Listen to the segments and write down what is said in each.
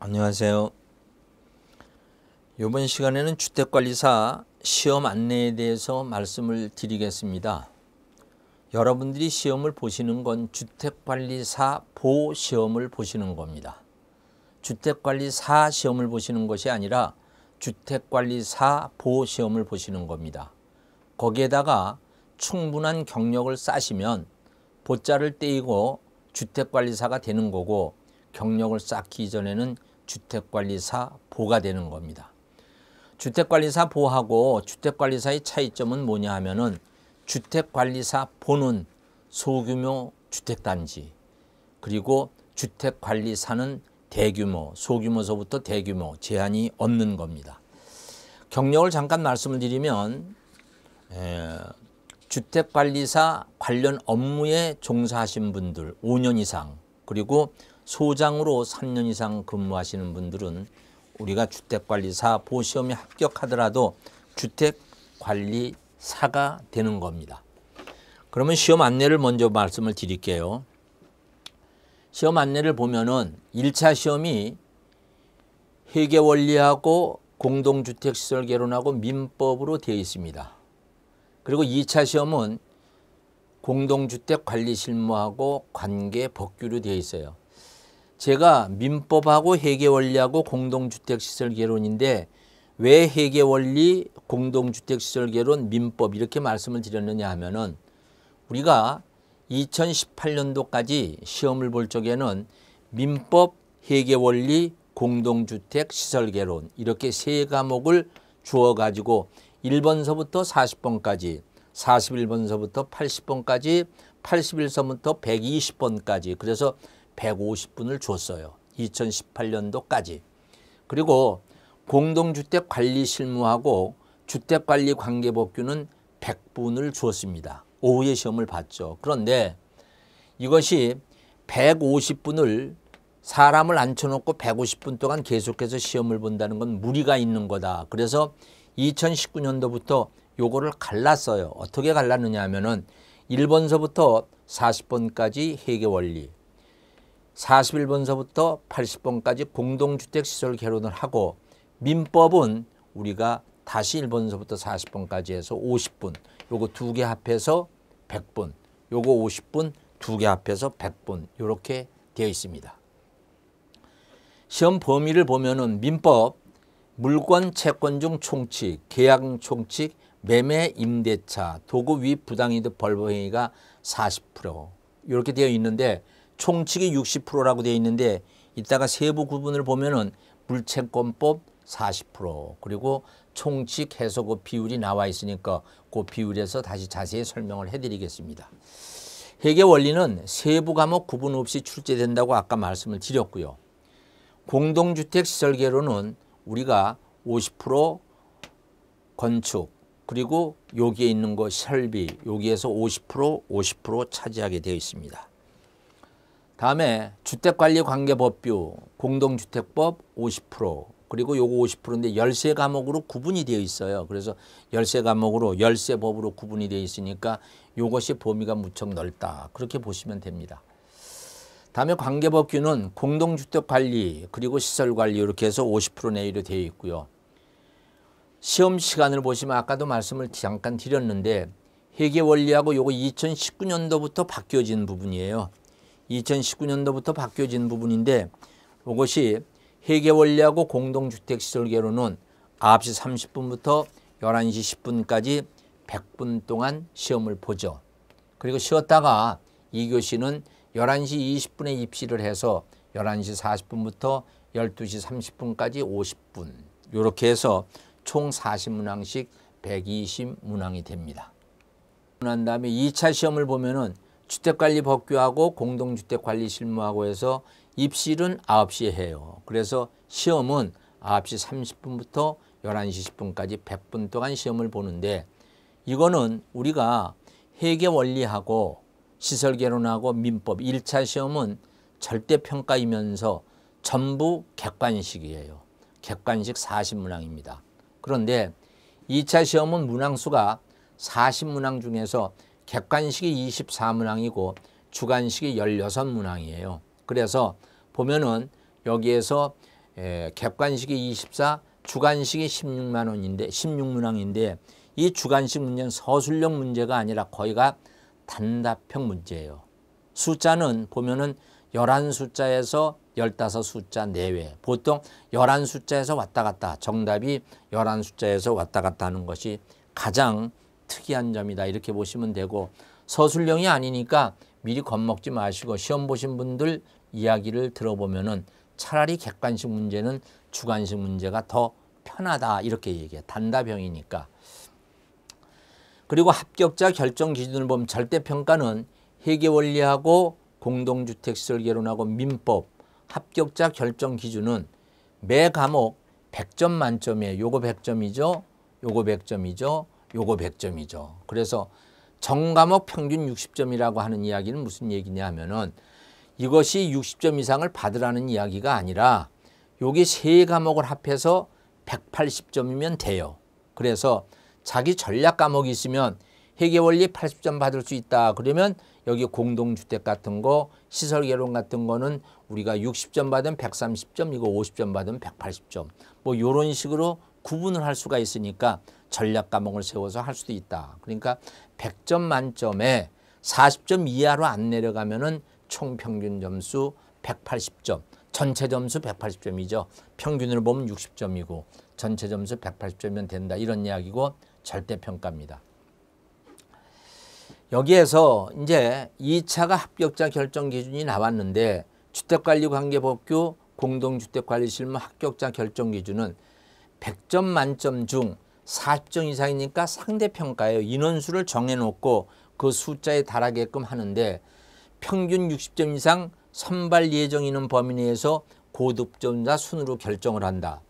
안녕하세요. 이번 시간에는 주택관리사 시험 안내에 대해서 말씀을 드리겠습니다. 여러분들이 시험을 보시는 건 주택관리사 보 시험을 보시는 겁니다. 주택관리사 시험을 보시는 것이 아니라 주택관리사 보 시험을 보시는 겁니다. 거기에다가 충분한 경력을 쌓으시면 보자를 떼이고 주택관리사가 되는 거고 경력을 쌓기 전에는 주택관리사 보가 되는 겁니다. 주택관리사 보하고 주택관리사의 차이점은 뭐냐 하면은 주택관리사 보는 소규모 주택단지 그리고 주택관리사는 대규모, 소규모서부터 대규모 제한이 없는 겁니다. 경력을 잠깐 말씀을 드리면 에, 주택관리사 관련 업무에 종사하신 분들 5년 이상 그리고 소장으로 3년 이상 근무하시는 분들은 우리가 주택관리사 보시험에 합격하더라도 주택관리사가 되는 겁니다. 그러면 시험 안내를 먼저 말씀을 드릴게요. 시험 안내를 보면은 1차 시험이 회계원리하고 공동주택시설 개론하고 민법으로 되어 있습니다. 그리고 2차 시험은 공동주택 관리 실무하고 관계 법규로 되어 있어요. 제가 민법하고 회계원리하고 공동주택시설개론인데 왜 회계원리, 공동주택시설개론, 민법 이렇게 말씀을 드렸느냐 하면은 우리가 2018년도까지 시험을 볼 적에는 민법, 회계원리, 공동주택시설개론 이렇게 세 과목을 주어가지고 1번서부터 40번까지 41번서부터 80번까지 81서부터 120번까지 그래서 150분을 줬어요. 2018년도까지. 그리고 공동주택 관리 실무하고 주택관리 관계법규는 100분을 주었습니다. 오후에 시험을 봤죠. 그런데 이것이 150분을 사람을 앉혀놓고 150분 동안 계속해서 시험을 본다는 건 무리가 있는 거다. 그래서 2019년도부터 요거를 갈랐어요. 어떻게 갈랐느냐 하면은 1번서부터 40번까지 회계 원리, 41번서부터 80번까지 공동주택 시설 개론을 하고 민법은 우리가 다시 1번서부터 40번까지 해서 50분 요거 두 개 합해서 100분 요거 50분 두 개 합해서 100분 이렇게 되어 있습니다. 시험 범위를 보면은 민법 물권 채권 중 총칙 계약 총칙 매매 임대차 도구 위 부당이득 벌법 행위가 40% 이렇게 되어 있는데 총칙이 60%라고 되어 있는데 이따가 세부 구분을 보면은 물채권법 40% 그리고 총칙 해소고 비율이 나와 있으니까 그 비율에서 다시 자세히 설명을 해드리겠습니다. 회계 원리는 세부 과목 구분 없이 출제된다고 아까 말씀을 드렸고요. 공동주택 시설계로는 우리가 50% 건축 그리고 여기에 있는 거 설비 여기에서 50% 50% 차지하게 되어 있습니다. 다음에 주택관리관계법규 공동주택법 50% 그리고 요거 50%인데 열세 과목으로 구분이 되어 있어요. 그래서 열세 과목으로 열세 법으로 구분이 되어 있으니까 요것이 범위가 무척 넓다. 그렇게 보시면 됩니다. 다음에 관계법규는 공동주택관리 그리고 시설관리 이렇게 해서 50% 내외로 되어 있고요. 시험 시간을 보시면 아까도 말씀을 잠깐 드렸는데 회계원리하고 요거 2019년도부터 바뀌어진 부분이에요. 2019년도부터 바뀌어진 부분인데 이것이 회계원리하고 공동주택시설계로는 9시 30분부터 11시 10분까지 100분 동안 시험을 보죠. 그리고 쉬었다가 이교시는 11시 20분에 입시를 해서 11시 40분부터 12시 30분까지 50분 이렇게 해서 총 40문항씩 120문항이 됩니다. 난 다음에 2차 시험을 보면 은 주택관리 법규하고 공동주택관리 실무하고 해서 입실은 9시에 해요. 그래서 시험은 9시 30분부터 11시 10분까지 100분 동안 시험을 보는데 이거는 우리가 회계 원리하고 시설 개론하고 민법 1차 시험은 절대평가이면서 전부 객관식이에요. 객관식 40문항입니다. 그런데 2차 시험은 문항수가 40문항 중에서 객관식이 24문항이고 주관식이 16문항이에요. 그래서 보면은 여기에서 객관식이 24, 주관식이 16만 원인데 16문항인데 이 주관식 문제는 서술형 문제가 아니라 거의가 단답형 문제예요. 숫자는 보면은 11숫자에서 15숫자 내외 보통 11숫자에서 왔다 갔다 정답이 11숫자에서 왔다 갔다 하는 것이 가장 특이한 점이다 이렇게 보시면 되고 서술형이 아니니까 미리 겁먹지 마시고 시험 보신 분들 이야기를 들어보면은 차라리 객관식 문제는 주관식 문제가 더 편하다 이렇게 얘기해 단답형이니까 그리고 합격자 결정 기준을 보면 절대평가는 회계원리하고 공동주택설계론하고 민법 합격자 결정 기준은 매 과목 100점 만점에 요거 100점이죠. 요거 100점이죠. 요거 100점이죠. 그래서 정과목 평균 60점이라고 하는 이야기는 무슨 얘기냐 하면은 이것이 60점 이상을 받으라는 이야기가 아니라 요게 세 과목을 합해서 180점이면 돼요. 그래서 자기 전략 과목이 있으면 회계 원리 80점 받을 수 있다. 그러면 여기 공동주택 같은 거, 시설 개론 같은 거는 우리가 60점 받은 130점, 이거 50점 받은 180점. 뭐 요런 식으로 구분을 할 수가 있으니까 전략 과목을 세워서 할 수도 있다. 그러니까 100점 만점에 40점 이하로 안 내려가면 은 총평균 점수 180점, 전체 점수 180점이죠. 평균으로 보면 60점이고 전체 점수 180점이면 된다. 이런 이야기고 절대평가입니다. 여기에서 이제 2차가 합격자 결정 기준이 나왔는데 주택관리관계법규 공동주택관리실무 합격자 결정 기준은 100점 만점 중 40정 이상이니까 상대평가예요. 인원수를 정해놓고 그 숫자에 달하게끔 하는데 평균 60점 이상 선발 예정 인원 범위 내에서 고득점자 순으로 결정을 한다.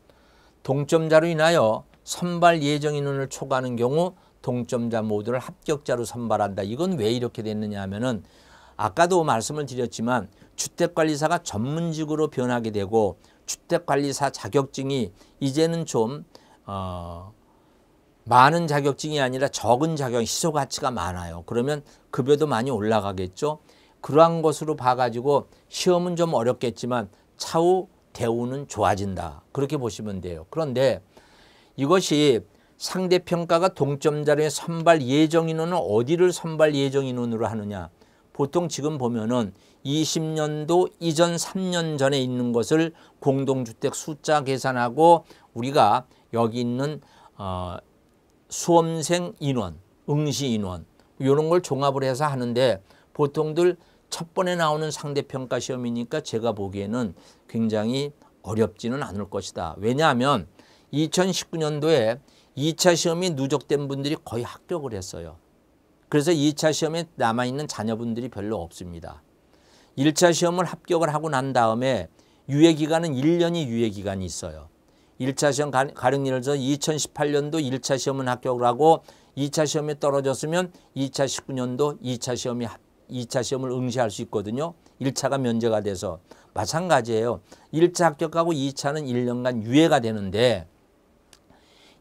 동점자로 인하여 선발 예정 인원을 초과하는 경우 동점자 모두를 합격자로 선발한다. 이건 왜 이렇게 됐느냐 하면은 아까도 말씀을 드렸지만 주택관리사가 전문직으로 변하게 되고 주택관리사 자격증이 이제는 좀 어, 많은 자격증이 아니라 적은 자격, 시소 가치가 많아요. 그러면 급여도 많이 올라가겠죠. 그러한 것으로 봐가지고 시험은 좀 어렵겠지만 차후 대우는 좋아진다. 그렇게 보시면 돼요. 그런데 이것이 상대평가가 동점자의 선발 예정인원은 어디를 선발 예정인원으로 하느냐. 보통 지금 보면은 20년도 이전 3년 전에 있는 것을 공동주택 숫자 계산하고 우리가 여기 있는 어, 수험생 인원, 응시 인원 이런 걸 종합을 해서 하는데 보통들 첫 번에 나오는 상대평가 시험이니까 제가 보기에는 굉장히 어렵지는 않을 것이다. 왜냐하면 2019년도에 2차 시험이 누적된 분들이 거의 합격을 했어요. 그래서 2차 시험에 남아있는 자녀분들이 별로 없습니다. 1차 시험을 합격을 하고 난 다음에 유예기간은 1년이 유예기간이 있어요. 1차 시험 가령리를 서 2018년도 1차 시험은 합격을 하고 2차 시험에 떨어졌으면 2차 19년도 2차 시험이 2차 시험을 응시할 수 있거든요. 1차가 면제가 돼서 마찬가지예요. 1차 합격하고 2차는 1년간 유예가 되는데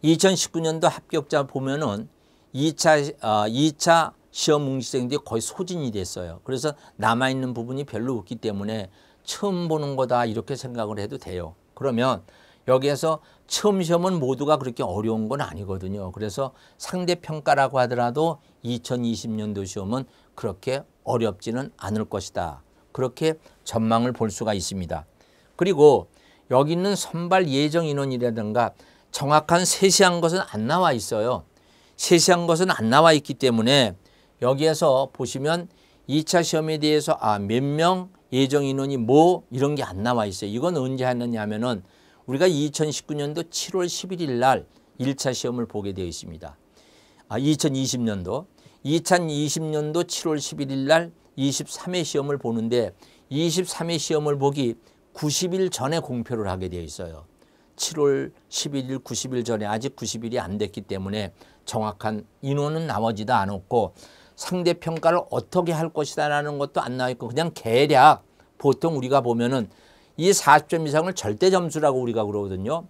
2019년도 합격자 보면은 2차 어, 2차 시험 응시생들이 거의 소진이 됐어요. 그래서 남아 있는 부분이 별로 없기 때문에 처음 보는 거다 이렇게 생각을 해도 돼요. 그러면 여기에서 처음 시험은 모두가 그렇게 어려운 건 아니거든요. 그래서 상대평가라고 하더라도 2020년도 시험은 그렇게 어렵지는 않을 것이다. 그렇게 전망을 볼 수가 있습니다. 그리고 여기 있는 선발 예정 인원이라든가 정확한 세세한 것은 안 나와 있어요. 세세한 것은 안 나와 있기 때문에 여기에서 보시면 2차 시험에 대해서 아 몇 명 예정 인원이 뭐 이런 게 안 나와 있어요. 이건 언제 하느냐 하면은 우리가 2019년도 7월 11일 날 1차 시험을 보게 되어 있습니다. 아, 2020년도 2020년도 7월 11일 날 23회 시험을 보는데 23회 시험을 보기 90일 전에 공표를 하게 되어 있어요. 7월 11일 90일 전에 아직 90일이 안 됐기 때문에 정확한 인원은 나머지도 안 없고 상대 평가를 어떻게 할 것이다라는 것도 안 나와 있고 그냥 계략 보통 우리가 보면은 이 40점 이상을 절대 점수라고 우리가 그러거든요.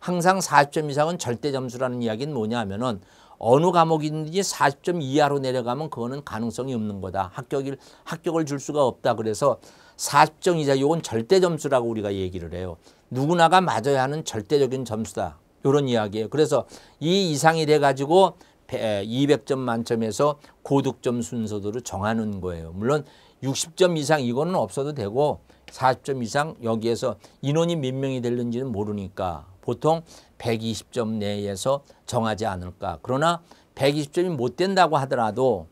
항상 40점 이상은 절대 점수라는 이야기는 뭐냐 하면은 어느 과목이든지 40점 이하로 내려가면 그거는 가능성이 없는 거다. 합격을 합격을 줄 수가 없다. 그래서 40점 이상 요건 절대 점수라고 우리가 얘기를 해요. 누구나가 맞아야 하는 절대적인 점수다. 요런 이야기예요. 그래서 이 이상이 돼 가지고 200점 만점에서 고득점 순서대로 정하는 거예요. 물론 60점 이상 이거는 없어도 되고 40점 이상 여기에서 인원이 몇 명이 되는지는 모르니까 보통 120점 내에서 정하지 않을까. 그러나 120점이 못 된다고 하더라도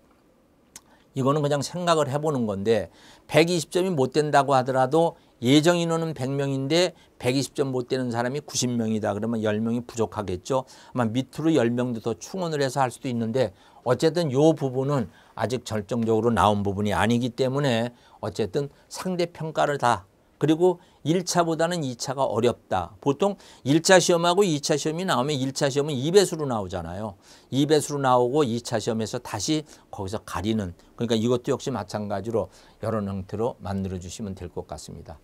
이거는 그냥 생각을 해보는 건데 120점이 못 된다고 하더라도 예정 인원은 100명인데 120점 못 되는 사람이 90명이다. 그러면 10명이 부족하겠죠. 아마 밑으로 10명도 더 충원을 해서 할 수도 있는데 어쨌든 이 부분은 아직 결정적으로 나온 부분이 아니기 때문에 어쨌든 상대 평가를 다 그리고 1차보다는 2차가 어렵다. 보통 1차 시험하고 2차 시험이 나오면 1차 시험은 2배수로 나오잖아요. 2배수로 나오고 2차 시험에서 다시 거기서 가리는 그러니까 이것도 역시 마찬가지로 여러 형태로 만들어주시면 될 것 같습니다.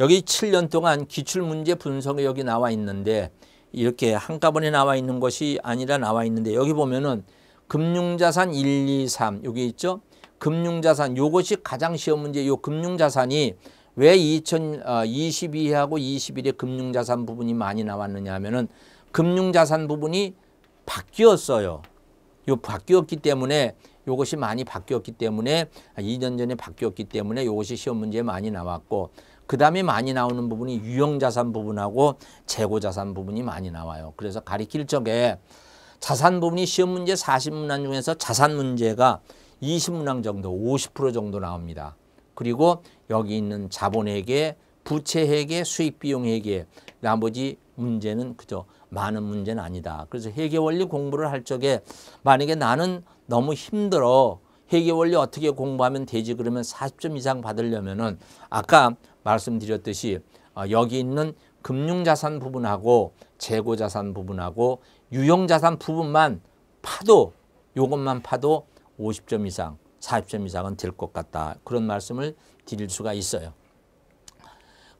여기 7년 동안 기출문제 분석이 여기 나와 있는데 이렇게 한꺼번에 나와 있는 것이 아니라 나와 있는데 여기 보면은 금융자산 1, 2, 3 여기 있죠. 금융자산 요것이 가장 시험 문제 요 금융자산이 왜 2022하고 어, 21의 금융자산 부분이 많이 나왔느냐 하면은 금융자산 부분이 바뀌었어요. 요 바뀌었기 때문에 요것이 많이 바뀌었기 때문에 2년 전에 바뀌었기 때문에 요것이 시험 문제에 많이 나왔고 그 다음에 많이 나오는 부분이 유형자산 부분하고 재고자산 부분이 많이 나와요. 그래서 가리킬 적에 자산 부분이 시험 문제 40문항 중에서 자산 문제가 20문항 정도 50% 정도 나옵니다. 그리고 여기 있는 자본에게 부채에계수익비용에계 나머지 문제는 그저 많은 문제는 아니다. 그래서 회계원리 공부를 할 적에 만약에 나는 너무 힘들어 회계원리 어떻게 공부하면 되지 그러면 40점 이상 받으려면 은 아까 말씀드렸듯이 어, 여기 있는 금융자산 부분하고 재고자산 부분하고 유형자산 부분만 파도 이것만 파도 50점 이상 40점 이상은 될 것 같다. 그런 말씀을 드릴 수가 있어요.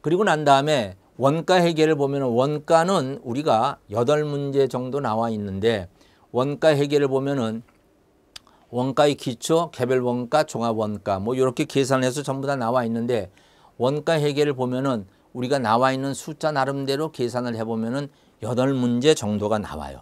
그리고 난 다음에 원가 해결을 보면 원가는 우리가 8문제 정도 나와 있는데 원가 해결을 보면은 원가의 기초, 개별 원가, 종합 원가 뭐 이렇게 계산해서 전부 다 나와 있는데 원가 해결을 보면은 우리가 나와 있는 숫자 나름대로 계산을 해보면은 8문제 정도가 나와요.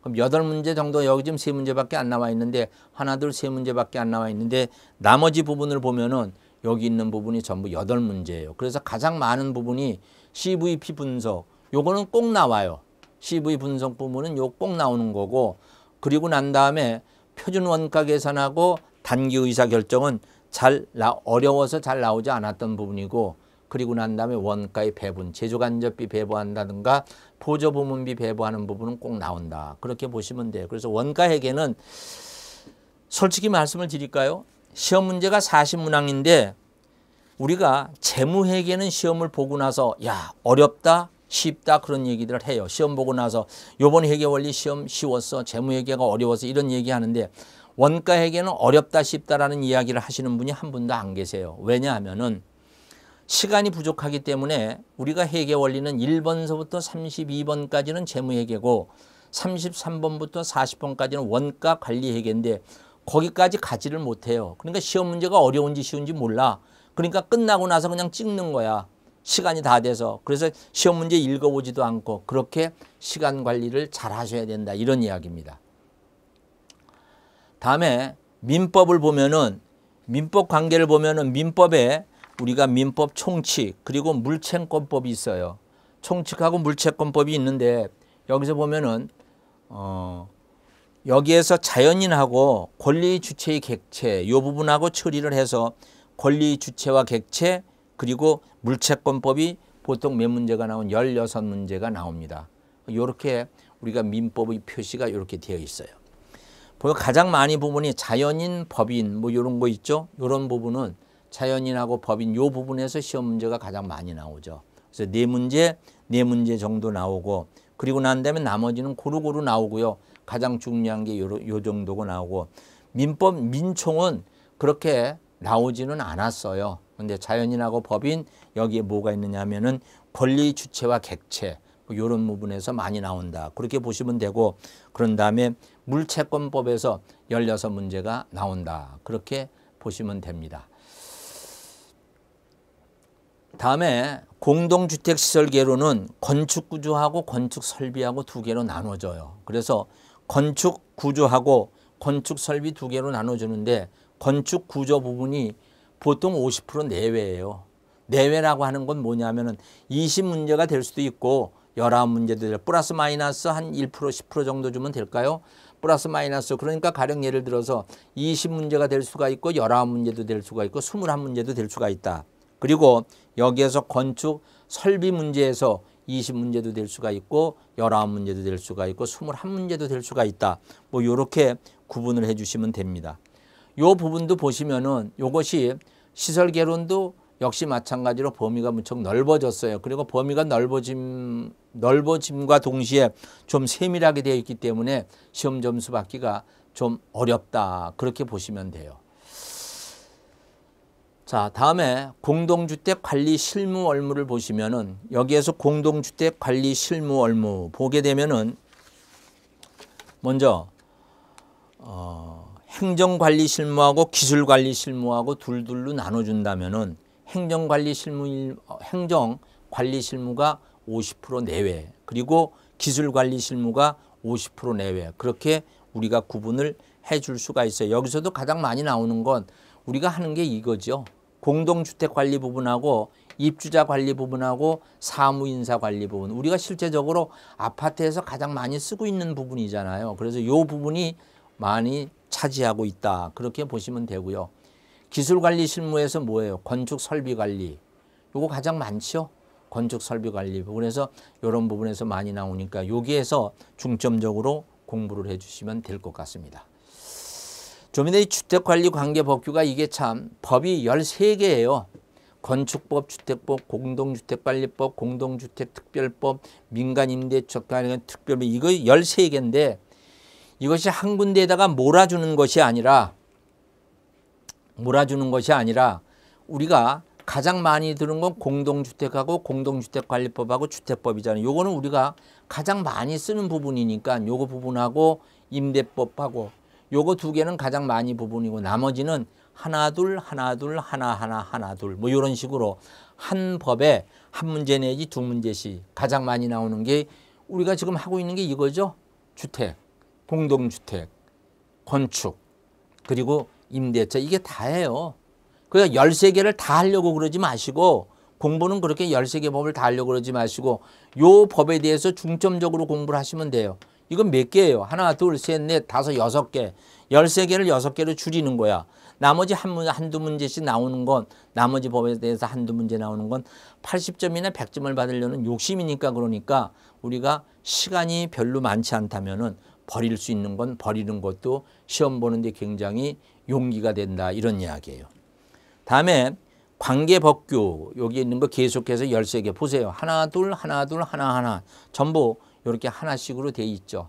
그럼 8문제 정도 여기 지금 3문제밖에 안 나와 있는데 하나 둘세 문제밖에 안 나와 있는데 나머지 부분을 보면은 여기 있는 부분이 전부 8문제예요. 그래서 가장 많은 부분이 CVP 분석 요거는 꼭 나와요. CV 분석 부분은 요꼭 나오는 거고 그리고 난 다음에 표준 원가 계산하고 단기 의사 결정은 잘 나, 어려워서 잘 나오지 않았던 부분이고 그리고 난 다음에 원가의 배분, 제조간접비 배부한다든가 보조부문비 배부하는 부분은 꼭 나온다. 그렇게 보시면 돼요. 그래서 원가 회계는 솔직히 말씀을 드릴까요? 시험 문제가 40문항인데 우리가 재무회계는 시험을 보고 나서 야 어렵다 쉽다 그런 얘기들을 해요. 시험 보고 나서 요번 회계원리 시험 쉬웠어 재무회계가 어려워서 이런 얘기하는데 원가회계는 어렵다 쉽다라는 이야기를 하시는 분이 한 분도 안 계세요. 왜냐하면 은 시간이 부족하기 때문에 우리가 회계원리는 1번서부터 32번까지는 재무회계고 33번부터 40번까지는 원가관리회계인데 거기까지 가지를 못해요. 그러니까 시험 문제가 어려운지 쉬운지 몰라. 그러니까 끝나고 나서 그냥 찍는 거야. 시간이 다 돼서. 그래서 시험 문제 읽어보지도 않고 그렇게 시간 관리를 잘 하셔야 된다. 이런 이야기입니다. 다음에 민법을 보면은 민법 관계를 보면은 민법에 우리가 민법 총칙 그리고 물채권법이 있어요. 총칙하고 물채권법이 있는데 여기서 보면은 어 여기에서 자연인하고 권리 주체의 객체 요 부분하고 처리를 해서 권리 주체와 객체 그리고 물체권법이 보통 몇 문제가 나온 16문제가 나옵니다. 이렇게 우리가 민법의 표시가 이렇게 되어 있어요. 보면 가장 많이 부분이 자연인, 법인 뭐 이런 거 있죠. 이런 부분은 자연인하고 법인 요 부분에서 시험 문제가 가장 많이 나오죠. 그래서 네 문제, 네 문제 정도 나오고 그리고 난 다음에 나머지는 고루고루 나오고요. 가장 중요한 게 요, 정도고 나오고 민법 민총은 그렇게 나오지는 않았어요. 근데 자연인하고 법인 여기에 뭐가 있느냐면은 권리 주체와 객체 뭐 요런 부분에서 많이 나온다. 그렇게 보시면 되고 그런 다음에 물채권법에서 16문제가 나온다. 그렇게 보시면 됩니다. 다음에 공동주택시설계로는 건축구조하고 건축설비하고 두 개로 나눠져요. 그래서 건축 구조하고 건축 설비 두 개로 나눠주는데 건축 구조 부분이 보통 50% 내외예요. 내외라고 하는 건 뭐냐면은 20문제가 될 수도 있고 19문제도 될 플러스 마이너스 한 1% 10% 정도 주면 될까요? 플러스 마이너스 그러니까 가령 예를 들어서 20문제가 될 수가 있고 19문제도 될 수가 있고 21문제도 될 수가 있다. 그리고 여기에서 건축 설비 문제에서 2 0 문제도될 수가 있고 1아 문제도될 수가 있고 2 1 문제도될 수가 있다. 뭐이렇게 구분을 해 주시면 됩니다. 요 부분도 보시면은 요것이 시설 개론도 역시 마찬가지로 범위가 무척 넓어졌어요. 그리고 범위가 넓어짐, 넓어짐과 동시에 좀 세밀하게 되어 있기 때문에 시험 점수 받기가 좀 어렵다. 그렇게 보시면 돼요. 자, 다음에 공동주택 관리 실무 월무를 보시면은 여기에서 공동주택 관리 실무 월무 보게 되면은 먼저 어, 행정관리 실무하고 기술관리 실무하고 둘둘로 나눠준다면은 행정관리 실무 어, 행정관리 실무가 50% 내외 그리고 기술관리 실무가 50% 내외 그렇게 우리가 구분을 해줄 수가 있어요. 여기서도 가장 많이 나오는 건 우리가 하는 게 이거죠. 공동주택 관리 부분하고 입주자 관리 부분하고 사무인사 관리 부분 우리가 실제적으로 아파트에서 가장 많이 쓰고 있는 부분이잖아요. 그래서 이 부분이 많이 차지하고 있다. 그렇게 보시면 되고요. 기술관리 실무에서 뭐예요? 건축설비관리. 요거 가장 많죠? 건축설비관리. 부분에서 이런 부분에서 많이 나오니까 여기에서 중점적으로 공부를 해주시면 될 것 같습니다. 조민의 주택관리관계법규가 이게 참 법이 13개예요. 건축법, 주택법, 공동주택관리법, 공동주택특별법, 민간임대주택관리 특별법 이거 13개인데 이것이 한 군데에다가 몰아주는 것이 아니라 몰아주는 것이 아니라 우리가 가장 많이 들은 건 공동주택하고 공동주택관리법하고 주택법이잖아요. 요거는 우리가 가장 많이 쓰는 부분이니까 요거 부분하고 임대법하고 요거 두 개는 가장 많이 부분이고 나머지는 하나 둘 하나 둘 하나 하나 하나 둘뭐 이런 식으로 한 법에 한 문제 내지 두 문제씩 가장 많이 나오는 게 우리가 지금 하고 있는 게 이거죠. 주택, 공동주택, 건축, 그리고 임대차 이게 다예요. 그래니까 13개를 다 하려고 그러지 마시고 공부는 그렇게 13개 법을 다 하려고 그러지 마시고 요 법에 대해서 중점적으로 공부를 하시면 돼요. 이건 몇 개예요? 하나, 둘, 셋, 넷, 다섯, 여섯 개. 열세 개를 여섯 개로 줄이는 거야. 나머지 한, 한두 문제씩 나오는 건 나머지 법에 대해서 한두 문제 나오는 건 80점이나 100점을 받으려는 욕심이니까 그러니까 우리가 시간이 별로 많지 않다면은 버릴 수 있는 건 버리는 것도 시험 보는데 굉장히 용기가 된다 이런 이야기예요. 다음에 관계법규 여기 있는 거 계속해서 열세 개 보세요. 하나 둘 하나 둘 하나 하나 전부 이렇게 하나씩으로 돼 있죠.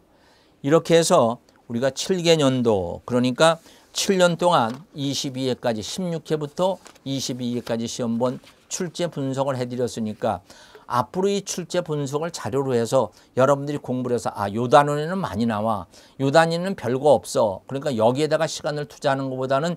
이렇게 해서 우리가 7개년도 그러니까 7년 동안 22회까지 16회부터 22회까지 시험 본 출제 분석을 해드렸으니까 앞으로 이 출제 분석을 자료로 해서 여러분들이 공부를 해서 아요 단원에는 많이 나와 요 단위는 별거 없어 그러니까 여기에다가 시간을 투자하는 것보다는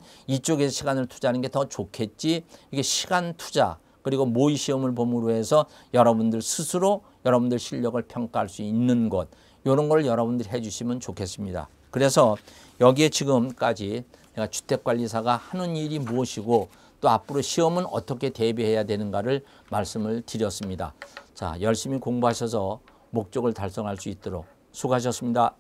이쪽에 서 시간을 투자하는 게 더 좋겠지 이게 시간 투자 그리고 모의 시험을 범으로 해서 여러분들 스스로 여러분들 실력을 평가할 수 있는 곳 이런 걸 여러분들이 해주시면 좋겠습니다. 그래서 여기에 지금까지 내가 주택관리사가 하는 일이 무엇이고 또 앞으로 시험은 어떻게 대비해야 되는가를 말씀을 드렸습니다. 자 열심히 공부하셔서 목적을 달성할 수 있도록 수고하셨습니다.